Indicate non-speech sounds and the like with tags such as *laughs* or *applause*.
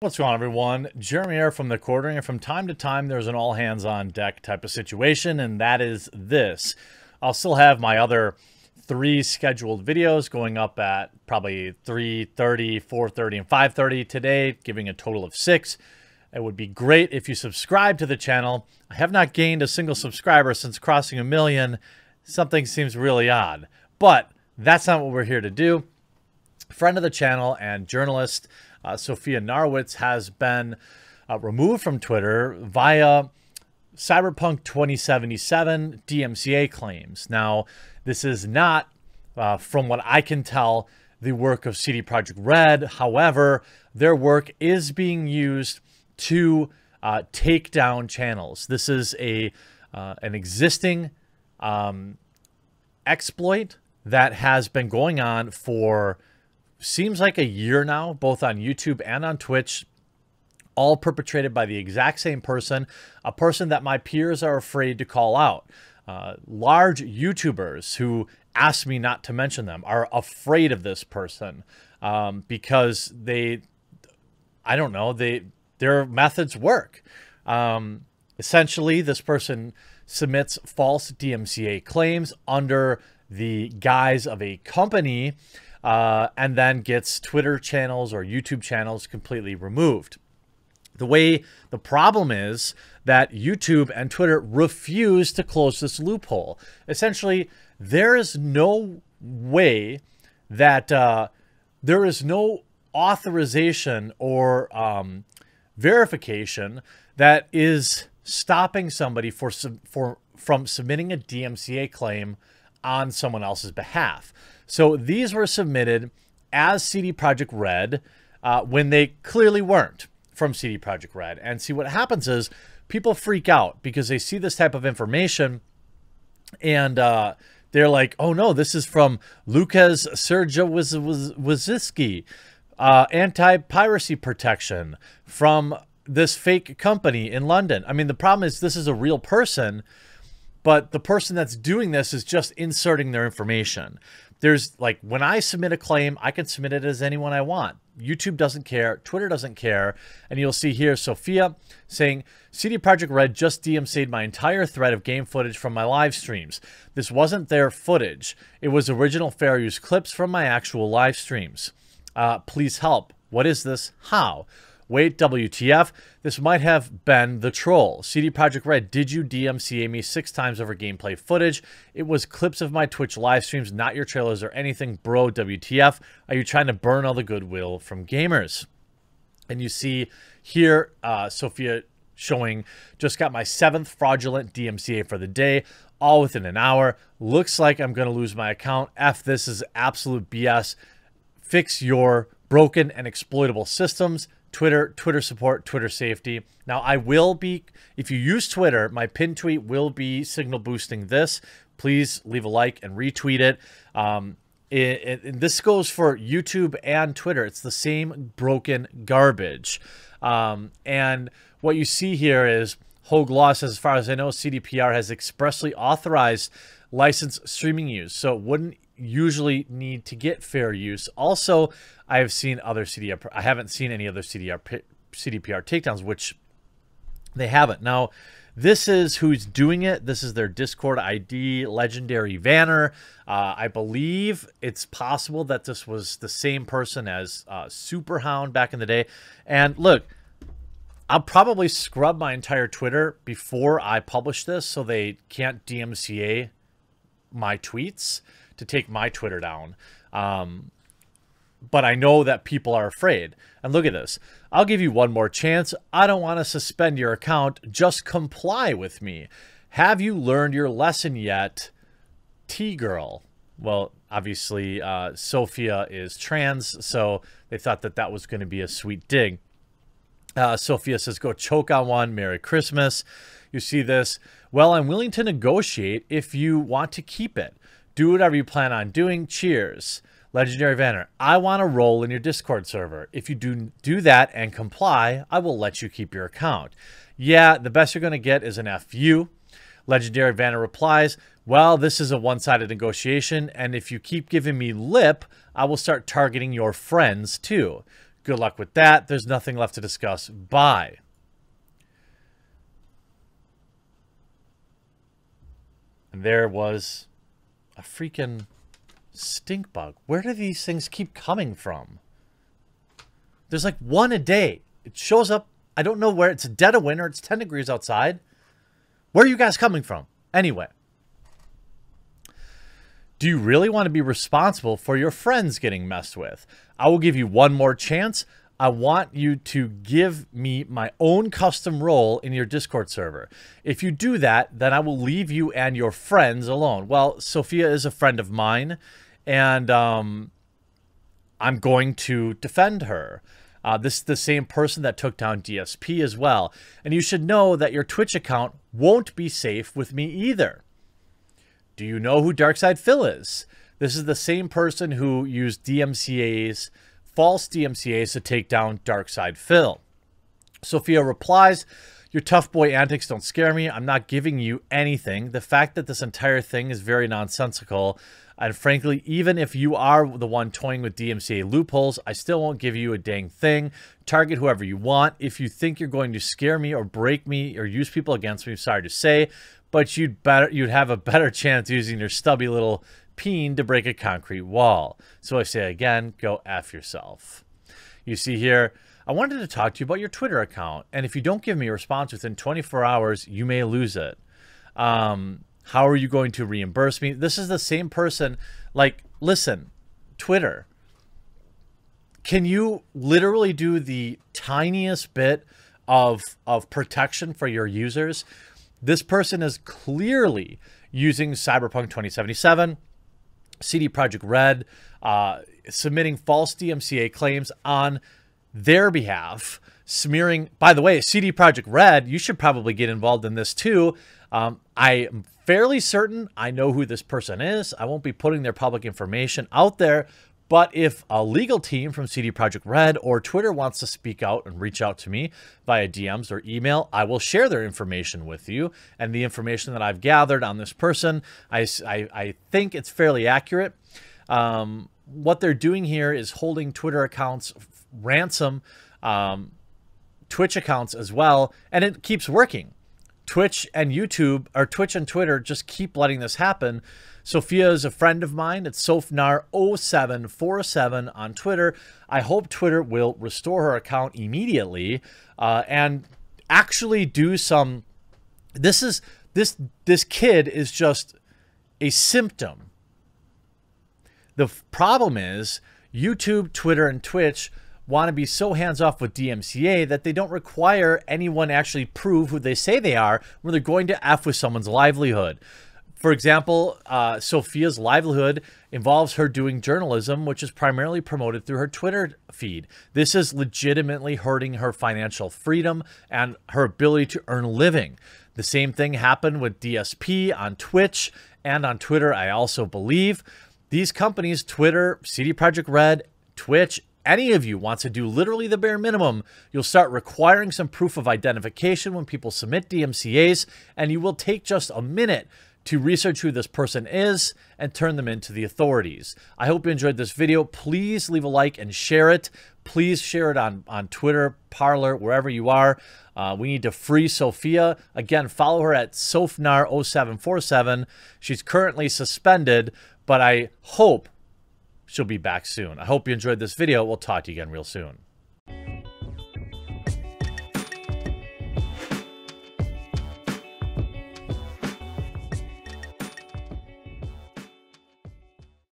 What's going on, everyone? Jeremy here from The Quartering, and from time to time, there's an all-hands-on-deck type of situation, and that is this. I'll still have my other three scheduled videos going up at probably 3.30, 4.30, and 5.30 today, giving a total of six. It would be great if you subscribe to the channel. I have not gained a single subscriber since crossing a million. Something seems really odd, but that's not what we're here to do. Friend of the channel and journalist uh, Sophia Narwitz has been uh, removed from Twitter via Cyberpunk 2077 DMCA claims. Now, this is not, uh, from what I can tell, the work of CD Projekt Red. However, their work is being used to uh, take down channels. This is a uh, an existing um, exploit that has been going on for seems like a year now, both on YouTube and on Twitch, all perpetrated by the exact same person, a person that my peers are afraid to call out. Uh, large YouTubers who ask me not to mention them are afraid of this person um, because they, I don't know, they their methods work. Um, essentially, this person submits false DMCA claims under the guise of a company uh, and then gets Twitter channels or YouTube channels completely removed. The way the problem is that YouTube and Twitter refuse to close this loophole. Essentially, there is no way that uh, there is no authorization or um, verification that is stopping somebody for, for from submitting a DMCA claim on someone else's behalf. So these were submitted as CD Project Red uh, when they clearly weren't from CD Project Red. And see what happens is people freak out because they see this type of information and uh, they're like, oh no, this is from Lucas Sergio Waziski, uh, anti-piracy protection from this fake company in London. I mean, the problem is this is a real person, but the person that's doing this is just inserting their information there's like when I submit a claim, I can submit it as anyone I want. YouTube doesn't care, Twitter doesn't care. And you'll see here Sophia saying, CD Project Red just DMC'd my entire thread of game footage from my live streams. This wasn't their footage, it was original fair use clips from my actual live streams. Uh, please help. What is this? How? Wait, WTF, this might have been the troll. CD Projekt Red, did you DMCA me six times over gameplay footage? It was clips of my Twitch live streams, not your trailers or anything. Bro, WTF, are you trying to burn all the goodwill from gamers? And you see here, uh, Sophia showing just got my seventh fraudulent DMCA for the day, all within an hour. Looks like I'm going to lose my account. F this is absolute BS. Fix your broken and exploitable systems. Twitter, Twitter support, Twitter safety. Now, I will be, if you use Twitter, my pin tweet will be signal boosting this. Please leave a like and retweet it. Um, it, it and this goes for YouTube and Twitter. It's the same broken garbage. Um, and what you see here is whole gloss. as far as I know, CDPR has expressly authorized license streaming use. So it wouldn't usually need to get fair use. Also, I have seen other CDR. I haven't seen any other CDR CDPR takedowns, which they haven't. Now, this is who's doing it. This is their Discord ID, Legendary Vanner. Uh, I believe it's possible that this was the same person as uh, Superhound back in the day. And look, I'll probably scrub my entire Twitter before I publish this so they can't DMCA my tweets to take my Twitter down. Um, but I know that people are afraid. And look at this. I'll give you one more chance. I don't want to suspend your account. Just comply with me. Have you learned your lesson yet, T girl? Well, obviously, uh, Sophia is trans, so they thought that that was going to be a sweet dig. Uh, Sophia says, go choke on one. Merry Christmas. You see this? Well, I'm willing to negotiate if you want to keep it. Do whatever you plan on doing. Cheers. Legendary Vanner, I want to roll in your Discord server. If you do do that and comply, I will let you keep your account. Yeah, the best you're going to get is an FU. Legendary Vanner replies, well, this is a one-sided negotiation, and if you keep giving me lip, I will start targeting your friends too. Good luck with that. There's nothing left to discuss. Bye. And there was a freaking stink bug. Where do these things keep coming from? There's like one a day. It shows up. I don't know where. It's dead of winter. It's 10 degrees outside. Where are you guys coming from? Anyway. Do you really want to be responsible for your friends getting messed with? I will give you one more chance. I want you to give me my own custom role in your Discord server. If you do that, then I will leave you and your friends alone. Well, Sophia is a friend of mine, and um, I'm going to defend her. Uh, this is the same person that took down DSP as well. And you should know that your Twitch account won't be safe with me either. Do you know who Darkside Phil is? This is the same person who used DMCA's false DMCAs to take down Darkside Phil. Sophia replies, Your tough boy antics don't scare me. I'm not giving you anything. The fact that this entire thing is very nonsensical, and frankly, even if you are the one toying with DMCA loopholes, I still won't give you a dang thing. Target whoever you want. If you think you're going to scare me or break me or use people against me, I'm sorry to say, but you'd better you'd have a better *laughs* chance using your stubby little peen to break a concrete wall. So I say again, go F yourself. You see here, I wanted to talk to you about your Twitter account, and if you don't give me a response within 24 hours, you may lose it. Um, how are you going to reimburse me? This is the same person. Like, listen, Twitter, can you literally do the tiniest bit of, of protection for your users? This person is clearly using Cyberpunk 2077 CD Project Red uh, submitting false DMCA claims on their behalf, smearing. By the way, CD Project Red, you should probably get involved in this too. Um, I am fairly certain I know who this person is. I won't be putting their public information out there, but if a legal team from CD Projekt Red or Twitter wants to speak out and reach out to me via DMs or email, I will share their information with you. And the information that I've gathered on this person, I, I, I think it's fairly accurate. Um, what they're doing here is holding Twitter accounts ransom, um, Twitch accounts as well, and it keeps working. Twitch and YouTube, or Twitch and Twitter, just keep letting this happen. Sophia is a friend of mine. It's Sofnar0747 on Twitter. I hope Twitter will restore her account immediately uh, and actually do some. This is this this kid is just a symptom. The problem is YouTube, Twitter, and Twitch want to be so hands off with DMCA that they don't require anyone actually prove who they say they are when they're going to F with someone's livelihood. For example, uh, Sophia's livelihood involves her doing journalism, which is primarily promoted through her Twitter feed. This is legitimately hurting her financial freedom and her ability to earn a living. The same thing happened with DSP on Twitch and on Twitter, I also believe. These companies, Twitter, CD Projekt Red, Twitch, any of you wants to do literally the bare minimum, you'll start requiring some proof of identification when people submit DMCAs, and you will take just a minute to research who this person is and turn them into the authorities. I hope you enjoyed this video. Please leave a like and share it. Please share it on, on Twitter, Parlor, wherever you are. Uh, we need to free Sophia. Again, follow her at Sofnar0747. She's currently suspended, but I hope she'll be back soon. I hope you enjoyed this video. We'll talk to you again real soon.